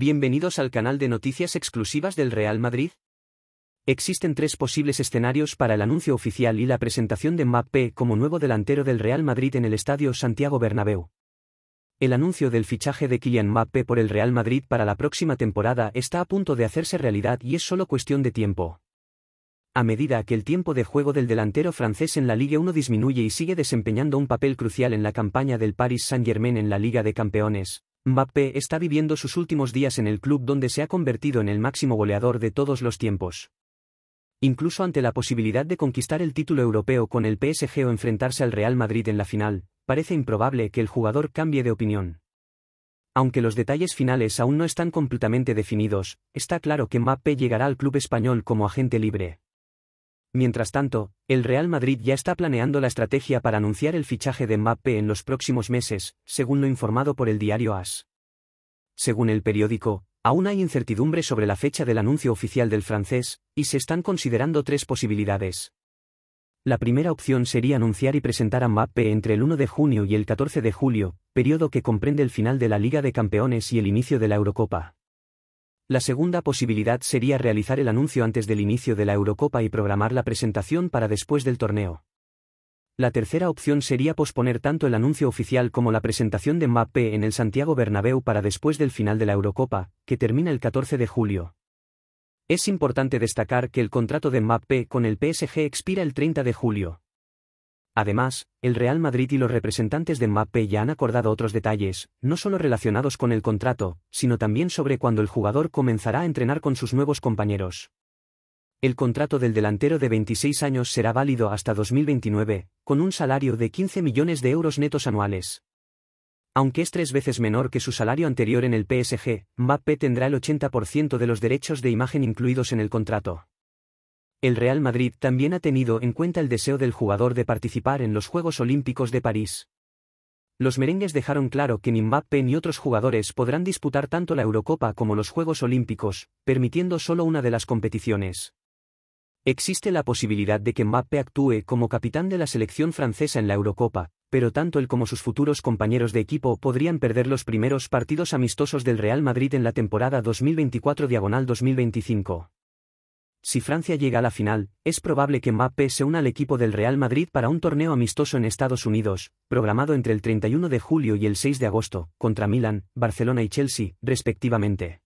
Bienvenidos al canal de noticias exclusivas del Real Madrid. Existen tres posibles escenarios para el anuncio oficial y la presentación de Mbappé como nuevo delantero del Real Madrid en el Estadio Santiago Bernabéu. El anuncio del fichaje de Kylian Mbappé por el Real Madrid para la próxima temporada está a punto de hacerse realidad y es solo cuestión de tiempo. A medida que el tiempo de juego del delantero francés en la Liga 1 disminuye y sigue desempeñando un papel crucial en la campaña del Paris Saint-Germain en la Liga de Campeones, Mbappé está viviendo sus últimos días en el club donde se ha convertido en el máximo goleador de todos los tiempos. Incluso ante la posibilidad de conquistar el título europeo con el PSG o enfrentarse al Real Madrid en la final, parece improbable que el jugador cambie de opinión. Aunque los detalles finales aún no están completamente definidos, está claro que Mbappé llegará al club español como agente libre. Mientras tanto, el Real Madrid ya está planeando la estrategia para anunciar el fichaje de Mbappé en los próximos meses, según lo informado por el diario AS. Según el periódico, aún hay incertidumbre sobre la fecha del anuncio oficial del francés, y se están considerando tres posibilidades. La primera opción sería anunciar y presentar a Mbappé entre el 1 de junio y el 14 de julio, periodo que comprende el final de la Liga de Campeones y el inicio de la Eurocopa. La segunda posibilidad sería realizar el anuncio antes del inicio de la Eurocopa y programar la presentación para después del torneo. La tercera opción sería posponer tanto el anuncio oficial como la presentación de Mbappé en el Santiago Bernabéu para después del final de la Eurocopa, que termina el 14 de julio. Es importante destacar que el contrato de Mbappé con el PSG expira el 30 de julio. Además, el Real Madrid y los representantes de Mbappé ya han acordado otros detalles, no solo relacionados con el contrato, sino también sobre cuándo el jugador comenzará a entrenar con sus nuevos compañeros. El contrato del delantero de 26 años será válido hasta 2029, con un salario de 15 millones de euros netos anuales. Aunque es tres veces menor que su salario anterior en el PSG, Mbappé tendrá el 80% de los derechos de imagen incluidos en el contrato. El Real Madrid también ha tenido en cuenta el deseo del jugador de participar en los Juegos Olímpicos de París. Los merengues dejaron claro que ni Mbappé ni otros jugadores podrán disputar tanto la Eurocopa como los Juegos Olímpicos, permitiendo solo una de las competiciones. Existe la posibilidad de que Mbappé actúe como capitán de la selección francesa en la Eurocopa, pero tanto él como sus futuros compañeros de equipo podrían perder los primeros partidos amistosos del Real Madrid en la temporada 2024-2025. Si Francia llega a la final, es probable que Mbappé se una al equipo del Real Madrid para un torneo amistoso en Estados Unidos, programado entre el 31 de julio y el 6 de agosto, contra Milan, Barcelona y Chelsea, respectivamente.